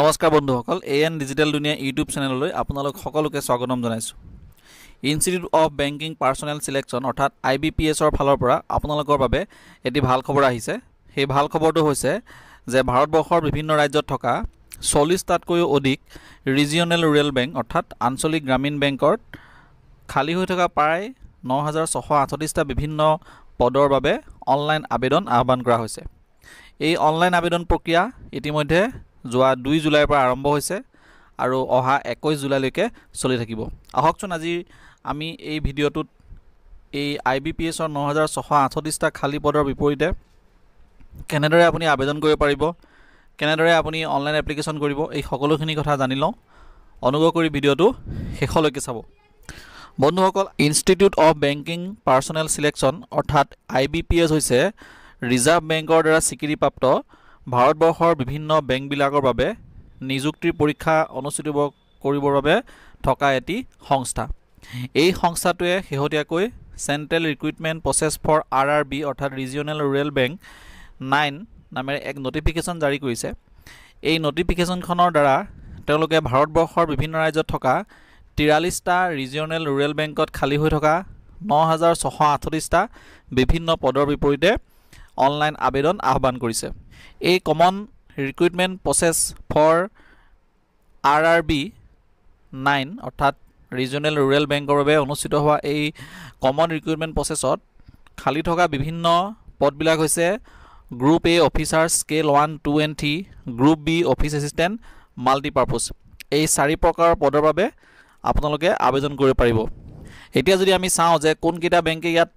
নমস্কাৰ বন্ধুসকল A N digital দুনিয়া ইউটিউব চেনেললৈ আপোনালোক সকলোকে স্বাগতম জনাইছোঁ institute of banking personnel selection অৰ্থাৎ আই বি পি এছৰ ফালৰ পৰা আপোনালোকৰ বাবে এটি ভাল খবৰ আহিছে সেই ভাল খবৰটো হৈছে যে ভাৰতবৰ্ষৰ বিভিন্ন ৰাজ্যত থকা চল্লিছটাতকৈও অধিক ৰিজিয়নেল ৰুৰেল বেংক অৰ্থাৎ আঞ্চলিক গ্ৰামীণ বেংকত খালী হৈ থকা প্ৰায় ন হাজাৰ ছশ আঠত্ৰিছটা বিভিন্ন পদৰ বাবে অনলাইন আবেদন আহ্বান কৰা হৈছে এই অনলাইন আবেদন প্ৰক্ৰিয়া ইতিমধ্যে যোৱা দুই জুলাইৰ পৰা আৰম্ভ হৈছে আৰু অহা একৈছ জুলাইলৈকে চলি থাকিব আহকচোন আজি আমি এই ভিডিঅ'টোত এই আই বি পি এছৰ ন হাজাৰ ছশ আঠত্ৰিছটা খালী পদৰ বিপৰীতে কেনেদৰে আপুনি আবেদন কৰিব পাৰিব কেনেদৰে আপুনি অনলাইন এপ্লিকেশ্যন কৰিব এই সকলোখিনি কথা জানি লওঁ অনুগ্ৰহ কৰি ভিডিঅ'টো শেষলৈকে চাব বন্ধুসকল institute of banking personnel selection অৰ্থাৎ আই বি পি এছ হৈছে ৰিজাৰ্ভ বেংকৰ দ্বাৰা স্বীকৃতিপ্ৰাপ্ত ভাৰতবৰ্ষৰ বিভিন্ন বেংকবিলাকৰ বাবে নিযুক্তিৰ পৰীক্ষা অনুষ্ঠিত কৰিবৰ বাবে থকা এটি সংস্থা এই সংস্থাটোৱে শেহতীয়াকৈ central recruitment process for R R B অৰ্থাৎ ৰিজিয়নেল ৰুৰেল বেংক নাইন নামেৰে এক নটিফিকেশ্যন জাৰি কৰিছে এই নটিফিকেশ্যনখনৰ দ্বাৰা তেওঁলোকে ভাৰতবৰ্ষৰ বিভিন্ন ৰাজ্যত থকা তিৰাল্লিছটা ৰিজিয়নেল ৰুৰেল বেংকত খালী হৈ থকা ন হাজাৰ ছশ আঠত্ৰিছটা বিভিন্ন পদৰ বিপৰীতে অনলাইন আবেদন আহ্বান কৰিছে এই common recruitment process for R R B nine অৰ্থাৎ ৰিজনেল ৰুৰেল বেংকৰ বাবে অনুষ্ঠিত হোৱা এই কমন ৰিক্ৰুইটমেণ্ট প্ৰচেছত খালি থকা বিভিন্ন পদবিলাক হৈছে group A officer scale one two and three group B office assistant multipurpose এই চাৰি প্ৰকাৰৰ পদৰ বাবে আপোনালোকে আবেদন কৰিব পাৰিব এতিয়া যদি আমি চাওঁ যে কোনকেইটা বেংকে ইয়াত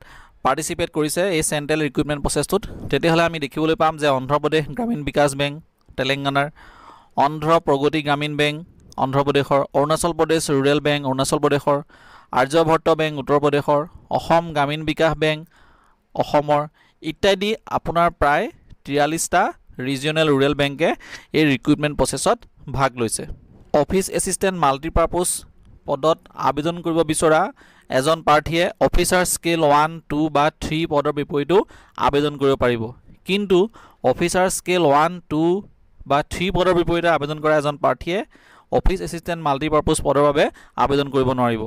পাৰ্টিচিপেট কৰিছে এই চেণ্ট্ৰেল ৰিক্ৰুইটমেণ্ট প্ৰচেছটোত তেতিয়াহ'লে আমি দেখিবলৈ পাম যে অন্ধ্ৰপ্ৰদেশ গ্ৰামীণ বিকাশ বেংক তেলেংগানাৰ অন্ধ্ৰ প্ৰগতি গ্ৰামীণ বেংক অন্ধ্ৰপ্ৰদেশৰ অৰুণাচল প্ৰদেশ ৰুৰেল বেংক অৰুণাচল প্ৰদেশৰ আৰ্যভট্ট বেংক উত্তৰ প্ৰদেশৰ অসম গ্ৰামীণ বিকাশ বেংক অসমৰ ইত্যাদি আপোনাৰ প্ৰায় তিৰাল্লিছটা ৰিজিয়নেল ৰুৰেল বেংকে এই ৰিক্ৰুইটমেণ্ট প্ৰচেছত ভাগ লৈছে অফিচ এছিষ্টেণ্ট মাল্টিপাৰ্পজ পদত আবেদন কৰিব বিচৰা এজন প্ৰাৰ্থীয়ে অফিচাৰ স্কেল ওৱান টু বা থ্ৰী পদৰ বিপৰীতেও আবেদন কৰিব পাৰিব কিন্তু অফিচাৰ স্কেল ওৱান টু বা থ্ৰী পদৰ বিপৰীতে আবেদন কৰা এজন প্ৰাৰ্থীয়ে অফিচ এচিষ্টেণ্ট মাল্টিপাৰ্পজ পদৰ বাবে আবেদন কৰিব নোৱাৰিব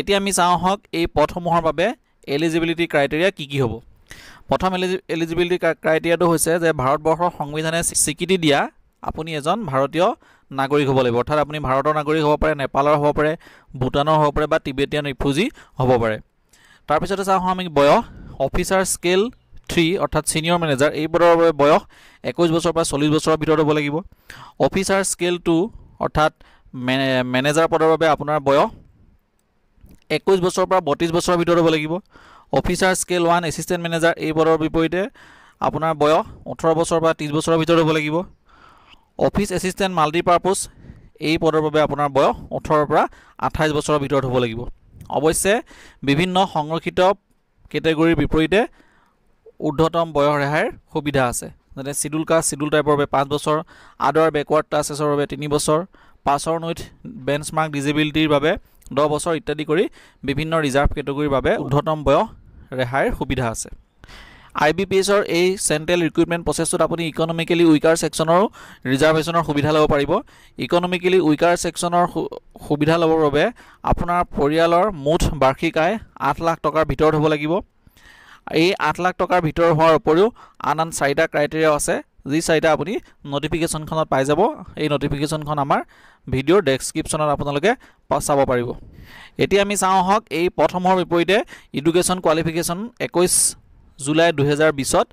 এতিয়া আমি চাওঁ আহক এই পদসমূহৰ বাবে এলিজিবিলিটি ক্ৰাইটেৰিয়া কি কি হ'ব প্ৰথম এলিজি এলিজিবিলিটি ক্ৰাইটেৰিয়াটো হৈছে যে ভাৰতবৰ্ষৰ সংবিধানে স্বীকৃতি দিয়া আপুনি এজন ভাৰতীয় নাগৰিক হ'ব লাগিব অৰ্থাৎ আপুনি ভাৰতৰ নাগৰিক হ'ব পাৰে নেপালৰ হ'ব পাৰে ভূটানৰ হ'ব পাৰে বা তিব্বেটিয়ান ৰিফিউজি হ'ব পাৰে তাৰপিছতে চাওঁ আমি বয়স অফিচাৰ স্কেল থ্ৰী অৰ্থাৎ ছিনিয়ৰ মেনেজাৰ এইবোৰৰ বাবে বয়স একৈছ বছৰৰ পৰা চল্লিছ বছৰৰ ভিতৰত হ'ব লাগিব অফিচাৰ স্কেল টু অৰ্থাৎ মেনে মেনেজাৰ পদৰ বাবে আপোনাৰ বয়স একৈছ বছৰৰ পৰা বত্ৰিছ বছৰৰ ভিতৰত হ'ব লাগিব officer scale one assistant manager এই পদৰ বিপৰীতে আপোনাৰ বয়স ওঠৰ বছৰৰ পৰা ত্ৰিছ বছৰৰ ভিতৰত হ'ব লাগিব অফিচ এছিষ্টেণ্ট মাল্টিপাৰ্পজ এই পদৰ বাবে আপোনাৰ বয়স ওঠৰৰ পৰা আঠাইছ বছৰৰ ভিতৰত হ'ব লাগিব অৱশ্যে বিভিন্ন সংৰক্ষিত কেটেগৰীৰ বিপৰীতে ঊৰ্ধতম বয়স ৰেহাইৰ সুবিধা আছে যেনে চিডুল কাষ্ট চিডুল টাইপৰ বাবে পাঁচ বছৰ আদৰ বেকৱাৰ্ড ক্লাছেছৰ বাবে তিনি বছৰ পাছৰ নৈত বেঞ্চমাৰ্ক ডিজেবিলিটিৰ বাবে দহ বছৰ ইত্যাদি কৰি বিভিন্ন ৰিজাৰ্ভ কেটেগৰীৰ বাবে ঊৰ্ধতম বয়স ৰেহাইৰ সুবিধা আছে আই বি পি এছৰ এই চেণ্ট্ৰেল ৰিক্ৰুইটমেণ্ট প্ৰচেছটোত আপুনি ইকনমিকেলি উইকাৰ ছেকশ্যনৰো ৰিজাৰ্ভেশ্যনৰ সুবিধা ল'ব পাৰিব ইকনমিকেলি উইকাৰ ছেকশ্যনৰ সুবিধা ল'বৰ বাবে আপোনাৰ পৰিয়ালৰ মুঠ বাৰ্ষিক আয় আঠ লাখ টকাৰ ভিতৰত হ'ব লাগিব এই আঠ লাখ টকাৰ ভিতৰত হোৱাৰ উপৰিও আন আন চাৰিটা ক্ৰাইটেৰিয়াও আছে যি চাৰিটা আপুনি নটিফিকেশ্যনখনত পাই যাব এই নটিফিকেশ্যনখন আমাৰ ভিডিঅ'ৰ ডেছক্ৰিপশ্যনত আপোনালোকে চাব পাৰিব এতিয়া আমি চাওঁ আহক এই প্ৰথমৰ বিপৰীতে ইডুকেশ্যন কোৱালিফিকেশ্যন একৈছ জুলাই দুহেজাৰ বিছত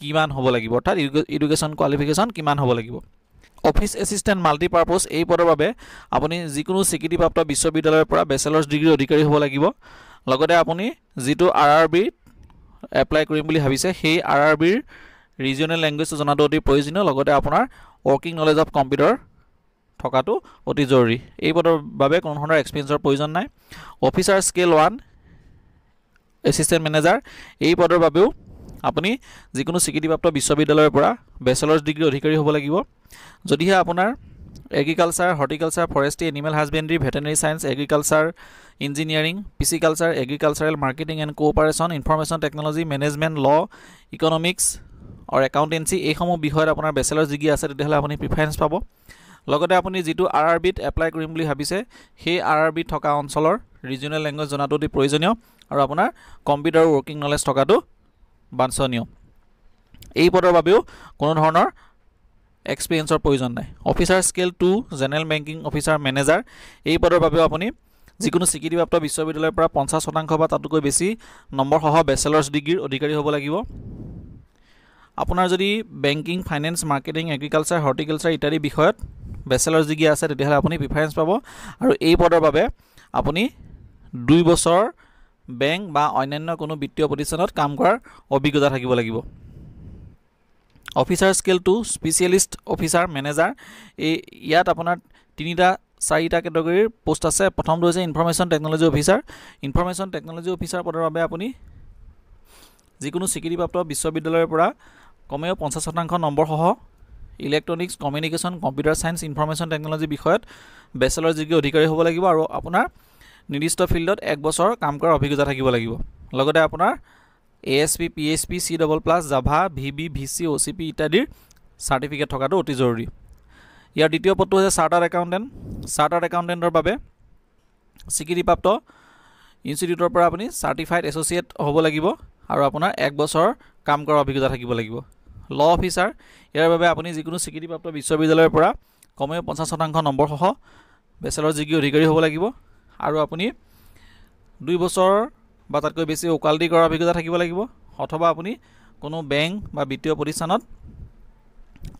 কিমান হ'ব লাগিব অৰ্থাৎ ইডুকেশ্যন কোৱালিফিকেশ্যন কিমান হ'ব লাগিব অফিচ এছিষ্টেণ্ট মাল্টিপাৰ্পজ এই পদৰ বাবে আপুনি যিকোনো স্বীকৃতিপ্ৰাপ্ত বিশ্ববিদ্যালয়ৰ পৰা বেচেলৰ্ছ ডিগ্ৰীৰ অধিকাৰী হ'ব লাগিব লগতে আপুনি যিটো আৰ আৰ বিত এপ্লাই কৰিম বুলি ভাবিছে সেই আৰ আৰ বিৰ ৰিজনেল লেংগুৱেজটো জনাটো অতি প্ৰয়োজনীয় লগতে আপোনাৰ ৱৰ্কিং নলেজ অফ কম্পিউটাৰ থকাটো অতি জৰুৰী এই পদৰ বাবে কোনো ধৰণৰ এক্সপিৰিয়েঞ্চৰ প্ৰয়োজন নাই officer scale one assistant manager এই পদৰ বাবেও আপুনি যিকোনো স্বীকৃতিপ্ৰাপ্ত বিশ্ববিদ্যালয়ৰ পৰা বেচেলৰ্ছ ডিগ্ৰী অধিকাৰী হ'ব লাগিব যদিহে আপোনাৰ agriculture horticulture forestry animal husbandry veterinary science agriculture engineering pisciculture agricultural marketing and cooperation information technology management law economics আৰু একাউণ্টেঞ্চি এইসমূহ বিষয়ত আপোনাৰ বেচেলৰ্ছ ডিগ্ৰী আছে তেতিয়াহ'লে আপুনি প্ৰিফাৰেঞ্চ পাব লগতে আপুনি যিটো আৰ আৰ বিত এপ্লাই কৰিম বুলি ভাবিছে সেই আৰ আৰ বিত থকা অঞ্চলৰ ৰিজনেল লেংগুৱেজ জনাটো অতি প্ৰয়োজনীয় আৰু আপোনাৰ কম্পিউটাৰ ৱৰ্কিং নলেজ থকাটো বাঞ্ছনীয় এই পদৰ বাবেও কোনো ধৰণৰ এক্সপিৰিয়েঞ্চৰ প্ৰয়োজন নাই officer scale two general banking officer manager এই পদৰ বাবেও আপুনি যিকোনো স্বীকৃতিপ্ৰাপ্ত বিশ্ববিদ্যালয়ৰ পৰা পঞ্চাছ শতাংশ বা তাতোকৈ বেছি নম্বৰসহ বেচেলৰ্ছ ডিগ্ৰীৰ অধিকাৰী হ'ব লাগিব আপোনাৰ যদি banking finance marketing agriculture horticulture ইত্যাদি বিষয়ত বেচেলৰ্ছ ডিগ্ৰী আছে তেতিয়াহ'লে আপুনি প্ৰিফাৰেঞ্চ পাব আৰু এই পদৰ বাবে আপুনি দুই বছৰ বেংক বা অন্যান্য কোনো বিত্তীয় প্ৰতিষ্ঠানত কাম কৰাৰ অভিজ্ঞতা থাকিব লাগিব অফিচাৰ স্কেলটো স্পেচিয়েলিষ্ট অফিচাৰ মেনেজাৰ এই ইয়াত আপোনাৰ তিনিটা চাৰিটা কেটেগৰীৰ পোষ্ট আছে প্ৰথমটো হৈছে information technology officer information technology officer পদৰ বাবে আপুনি যিকোনো স্বীকৃতিপ্ৰাপ্ত বিশ্ববিদ্যালয়ৰ পৰা কমেও পঞ্চাছ শতাংশ নম্বৰসহ electronics communication computer science information technology বিষয়ত বেচেলৰ যোগ্য অধিকাৰী হ'ব লাগিব আৰু আপোনাৰ নিৰ্দিষ্ট ফিল্ডত এক বছৰ কাম কৰাৰ অভিজ্ঞতা থাকিব লাগিব লগতে আপোনাৰ A S P P H P C double plus Java V B V C O' C P ইত্যাদিৰ চাৰ্টিফিকেট থকাটো অতি জৰুৰী ইয়াৰ দ্বিতীয় পদটো হৈছে চাৰ্টাৰ্ড একাউণ্টেণ্ট চাৰ্টাৰ্ড একাউণ্টেণ্টৰ বাবে স্বীকৃতিপ্ৰাপ্ত ইনষ্টিটিউটৰ পৰা আপুনি চাৰ্টিফাইড এছ'চিয়েট হ'ব লাগিব আৰু আপোনাৰ এক বছৰ কাম কৰাৰ অভিজ্ঞতা থাকিব লাগিব ল অফিচাৰ ইয়াৰ বাবে আপুনি যিকোনো স্বীকৃতিপ্ৰাপ্ত বিশ্ববিদ্যালয়ৰ পৰা কমেও পঞ্চাছ শতাংশ নম্বৰসহ বেচেলৰ যোগ্য অধিকাৰী হ'ব লাগিব আৰু আপুনি দুই বছৰ বা তাতকৈ বেছি ওকালতি কৰাৰ অভিজ্ঞতা থাকিব লাগিব অথবা আপুনি কোনো বেংক বা বিত্তীয় প্ৰতিষ্ঠানত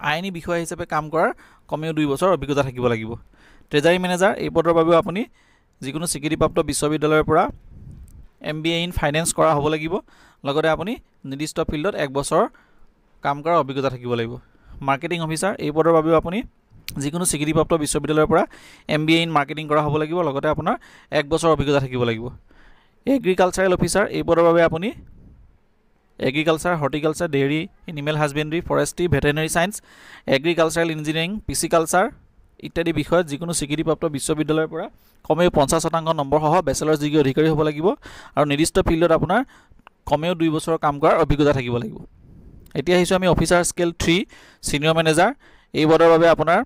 আইনী বিষয়া হিচাপে কাম কৰাৰ কমেও দুই বছৰ অভিজ্ঞতা থাকিব লাগিব ট্ৰেজাৰী মেনেজাৰ এই পদৰ বাবেও আপুনি যিকোনো স্বীকৃতিপ্ৰাপ্ত বিশ্ববিদ্যালয়ৰ পৰা M B A in finance কৰা হ'ব লাগিব লগতে আপুনি নিৰ্দিষ্ট ফিল্ডত এক বছৰ কাম কৰাৰ অভিজ্ঞতা থাকিব লাগিব মাৰ্কেটিং অফিচাৰ এই পদৰ বাবেও আপুনি যিকোনো স্বীকৃতিপ্ৰাপ্ত বিশ্ববিদ্যালয়ৰ পৰা M B A in marketing কৰা হ'ব লাগিব লগতে আপোনাৰ এক বছৰ অভিজ্ঞতা থাকিব লাগিব এগ্ৰিকালচাৰেল অফিচাৰ এই পদৰ বাবে আপুনি agriculture horticulture dairy animal husbandry forestry veterinary science agricultural engineering pisciculture ইত্যাদি বিষয়ত যিকোনো স্বীকৃতিপ্ৰাপ্ত বিশ্ববিদ্যালয়ৰ পৰা কমেও পঞ্চাছ শতাংশ নম্বৰসহ বেচেলৰ ডিগ্ৰী অধিকাৰী হ'ব লাগিব আৰু নিৰ্দিষ্ট ফিল্ডত আপোনাৰ কমেও দুই বছৰৰ কাম কৰাৰ অভিজ্ঞতা থাকিব লাগিব এতিয়া আহিছোঁ আমি officer scale three senior manager এই পদৰ বাবে আপোনাৰ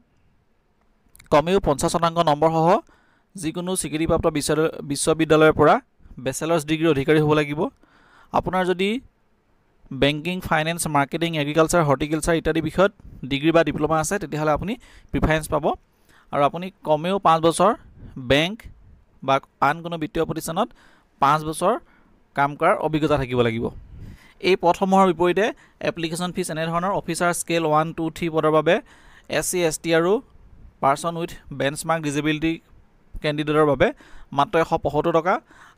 কমেও পঞ্চাছ শতাংশ নম্বৰসহ যিকোনো স্বীকৃতিপ্ৰাপ্ত বিশ্ব বিশ্ববিদ্যালয়ৰ পৰা বেচেলৰ্ছ ডিগ্ৰীৰ অধিকাৰী হ'ব লাগিব আপোনাৰ যদি banking finance marketing agriculture horticulture ইত্যাদি বিষয়ত ডিগ্ৰী বা ডিপ্ল'মা আছে তেতিয়াহ'লে আপুনি প্ৰিফাৰেঞ্চ পাব আৰু আপুনি কমেও পাঁচ বছৰ বেংক বা আন কোনো বিত্তীয় প্ৰতিষ্ঠানত পাঁচ বছৰ কাম কৰাৰ অভিজ্ঞতা থাকিব লাগিব এই পথসমূহৰ বিপৰীতে এপ্লিকেশ্যন ফিজ এনেধৰণৰ officer scale one two three পদৰ বাবে এছ চি এছ টি আৰু পাৰ্চন উইথ বেঞ্চমাৰ্ক ডিজিবিলিটি কেণ্ডিডেটৰ বাবে মাত্ৰ এশ পঁয়সত্তৰ টকা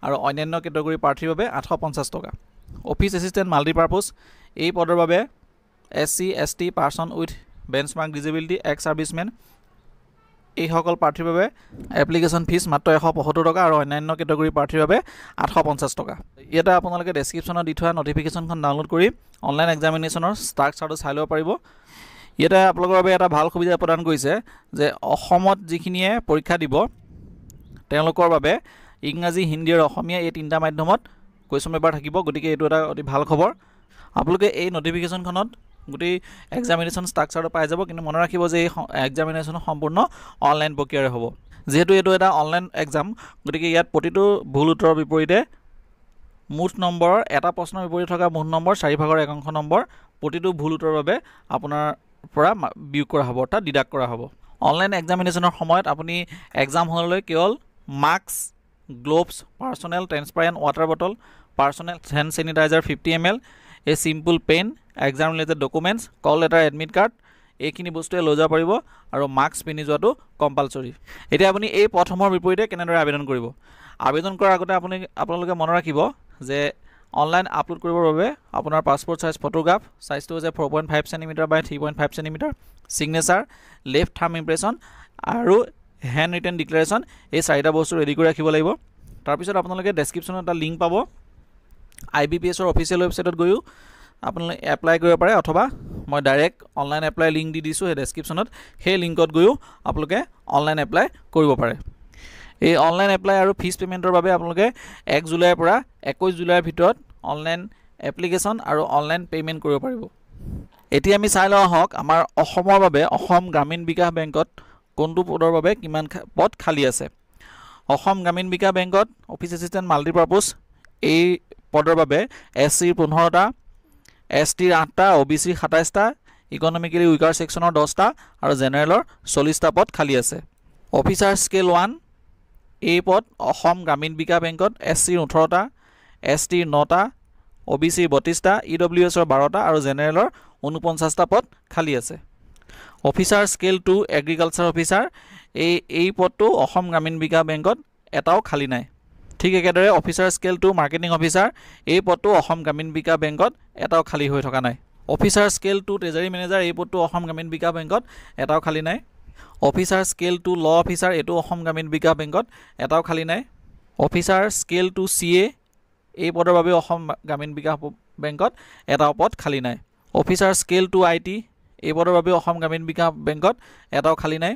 আৰু অন্যান্য কেটেগৰী প্ৰাৰ্থীৰ বাবে আঠশ পঞ্চাছ টকা অফিচ এচিষ্টেণ্ট মাল্টিপাৰ্পজ এই পদৰ বাবে S C S T person with benchmark disability ex servicemen এইসকল প্ৰাৰ্থীৰ বাবে এপ্লিকেশ্যন ফিজ মাত্ৰ এশ পঁয়সত্তৰ টকা আৰু অন্যান্য কেটেগৰী প্ৰাৰ্থীৰ বাবে আঠশ পঞ্চাছ টকা ইয়াতে আপোনালোকে ডেছক্ৰিপশ্যনত দি থোৱা নটিফিকেশ্যনখন ডাউনলোড কৰি অনলাইন এক্সামিনেশ্যনৰ ষ্ট্ৰাকচাৰটো চাই ল'ব পাৰিব ইয়াতে আপোনালোকৰ বাবে এটা ভাল সুবিধা প্ৰদান কৰিছে যে অসমত যিখিনিয়ে পৰীক্ষা দিব তেওঁলোকৰ বাবে ইংৰাজী হিন্দী আৰু অসমীয়া এই তিনিটা মাধ্যমত কুৱেশ্যন পেপাৰ থাকিব গতিকে এইটো এটা অতি ভাল খবৰ আপোনালোকে এই ন'টিফিকেশ্যনখনত গোটেই এক্সামিনেশ্যন ষ্ট্ৰাকচাৰটো পাই যাব কিন্তু মনত ৰাখিব যে এই এক্সামিনেশ্যন সম্পূৰ্ণ অনলাইন প্ৰক্ৰিয়াৰে হ'ব যিহেতু এইটো এটা অনলাইন এক্সাম গতিকে ইয়াত প্ৰতিটো ভুল উত্তৰৰ বিপৰীতে মুঠ নম্বৰ এটা প্ৰশ্নৰ বিপৰীতে থকা মুঠ নম্বৰ চাৰিভাগৰ একাংশ নম্বৰ প্ৰতিটো ভুল উত্তৰৰ বাবে আপোনাৰ পৰা বিয়োগ কৰা হ'ব অৰ্থাৎ ডিডাক্ট কৰা হ'ব অনলাইন এক্সামিনেশ্যনৰ সময়ত আপুনি এক্সাম হললৈ কেৱল mask gloves personal transparent water bottle personal hand sanitiser fifty M L এই simple pen exam related documents call letter admit card এইখিনি বস্তুৱে লৈ যাব পাৰিব আৰু মাস্ক পিন্ধি যোৱাটো কম্পালচৰি এতিয়া আপুনি এই প্ৰথমৰ বিপৰীতে কেনেদৰে আবেদন কৰিব আবেদন কৰাৰ আগতে আপুনি আপোনালোকে মনত ৰাখিব যে অনলাইন আপলোড কৰিবৰ বাবে আপোনাৰ পাছপৰ্ট চাইজ ফটোগ্ৰাফ চাইজটো হৈছে four point five centimetre by three point five centimetre signature left থাৰ্ম ইমপ্ৰেশ্যন আৰু হেণ্ড ৰিটাৰ্ণ ডিক্লেৰেশ্যন এই চাৰিটা বস্তু ৰেডি কৰি ৰাখিব লাগিব তাৰপিছত আপোনালোকে ডেছক্ৰিপশ্যনত এটা লিংক পাব আই বি পি এছৰ অফিচিয়েল ৱেবছাইটত গৈও আপোনালোকে এপ্লাই কৰিব পাৰে অথবা মই ডাইৰেক্ট অনলাইন এপ্লাই লিংক দি দিছোঁ সেই ডেছক্ৰিপশ্যনত সেই লিংকত গৈও আপোনালোকে অনলাইন এপ্লাই কৰিব পাৰে এই অনলাইন এপ্লাই আৰু ফিজ পে'মেণ্টৰ বাবে আপোনালোকে এক জুলাইৰ পৰা একৈছ জুলাইৰ ভিতৰত অনলাইন এপ্লিকেশ্যন আৰু অনলাইন পে'মেণ্ট কৰিব পাৰিব এতিয়া আমি চাই লওঁ আহক আমাৰ অসমৰ বাবে অসম গ্ৰামীণ বিকাশ বেংকত কোনটো পদৰ বাবে কিমান পদ খালী আছে অসম গ্ৰামীণ বিকাশ বেংকত অফিচ এছিষ্টেণ্ট মাল্টিপাৰ্পজ এই পদৰ বাবে এছ চিৰ পোন্ধৰটা এছ টিৰ আঠটা অ' বি চিৰ সাতাইছটা ইকনমিকেলি উইকাৰ ছেকশ্যনৰ দহটা আৰু জেনেৰেলৰ চল্লিছটা পদ খালী আছে অফিচাৰ স্কেল ওৱান এই পদ অসম গ্ৰামীণ বিকাশ বেংকত এছ চিৰ ওঠৰটা এছ টিৰ নটা অ' বি চিৰ বত্ৰিছটা ই ডব্লিউ এছৰ বাৰটা আৰু জেনেৰেলৰ ঊনপঞ্চাছটা পদ খালী আছে officer scale two agriculture officer এই এই পদটো অসম গ্ৰামীণ বিকাশ বেংকত এটাও খালী নাই ঠিক একেদৰে officer scale two marketing officer এই পদটো অসম গ্ৰামীণ বিকাশ বেংকত এটাও খালী হৈ থকা নাই officer scale two treasury manager এই পদটো অসম গ্ৰামীণ বিকাশ বেংকত এটাও খালী নাই officer scale two law officer এইটো অসম গ্ৰামীণ বিকাশ বেংকত এটাও খালী নাই officer scale two C A এই পদৰ বাবেও অসম গ্ৰামীণ বিকাশ বেংকত এটাও পদ খালী নাই officer scale two I T এই পদৰ বাবেও অসম গ্ৰামীণ বিকাশ বেংকত এটাও খালী নাই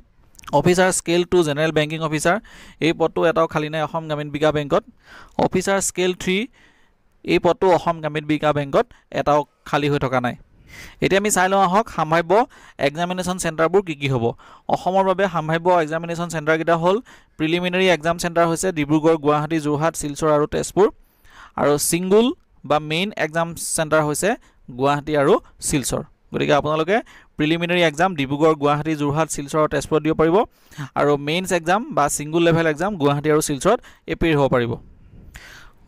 officer scale two general banking officer এই পদটো এটাও খালী নাই অসম গ্ৰামীণ বিকাশ বেংকত অফিচাৰ স্কেল থ্ৰী এই পদটো অসম গ্ৰামীণ বিকাশ বেংকত এটাও খালী হৈ থকা নাই এতিয়া আমি চাই লওঁ আহক সাম্ভাব্য এক্সামিনেশ্যন চেণ্টাৰবোৰ কি কি হ'ব অসমৰ বাবে সাম্ভাব্য এক্সামিনেশ্যন চেণ্টাৰকেইটা হ'ল প্ৰিলিমিনেৰী এক্সাম চেণ্টাৰ হৈছে ডিব্ৰুগড় গুৱাহাটী যোৰহাট শিলচৰ আৰু তেজপুৰ আৰু ছিংগুল বা মেইন এক্সাম চেণ্টাৰ হৈছে গুৱাহাটী আৰু শিলচৰ গতিকে আপোনালোকে প্ৰিলিমিনেৰী এক্সাম ডিব্ৰুগড় গুৱাহাটী যোৰহাট শিলচৰ আৰু তেজপুৰত দিব পাৰিব আৰু মেইনছ এক্সাম বা ছিংগুল লেভেল এক্সাম গুৱাহাটী আৰু শিলচৰত এপেৰ হ'ব পাৰিব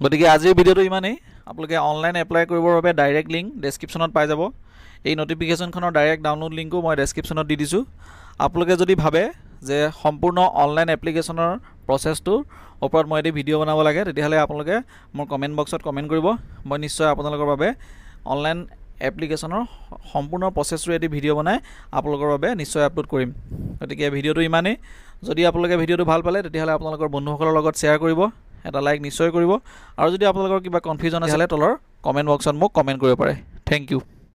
গতিকে আজিৰ ভিডিঅ'টো ইমানেই আপোনালোকে অনলাইন এপ্লাই কৰিবৰ বাবে ডাইৰেক্ট লিংক ডেছক্ৰিপশ্যনত পাই যাব এই নটিফিকেশ্যনখনৰ ডাইৰেক্ট ডাউনলোড লিংকো মই ডেছক্ৰিপশ্যনত দি দিছোঁ আপোনালোকে যদি ভাবে যে সম্পূৰ্ণ অনলাইন এপ্লিকেশ্যনৰ প্ৰচেছটোৰ ওপৰত মই এটি ভিডিঅ' বনাব লাগে তেতিয়াহ'লে আপোনালোকে মোৰ কমেণ্ট বক্সত কমেণ্ট কৰিব মই নিশ্চয় আপোনালোকৰ বাবে অনলাইন এপ্লিকেশ্যনৰ সম্পূৰ্ণ প্ৰচেছটো এটি ভিডিঅ' বনাই আপোনালোকৰ বাবে নিশ্চয় আপলোড কৰিম গতিকে ভিডিঅ'টো ইমানেই যদি আপোনালোকে ভিডিঅ'টো ভাল পালে তেতিয়াহ'লে আপোনালোকৰ বন্ধুসকলৰ লগত শ্বেয়াৰ কৰিব এটা লাইক নিশ্চয় কৰিব আৰু যদি আপোনালোকৰ কিবা কনফিউজন আছিলে তলৰ কমেণ্ট বক্সত মোক কমেণ্ট কৰিব পাৰে থেংক ইউ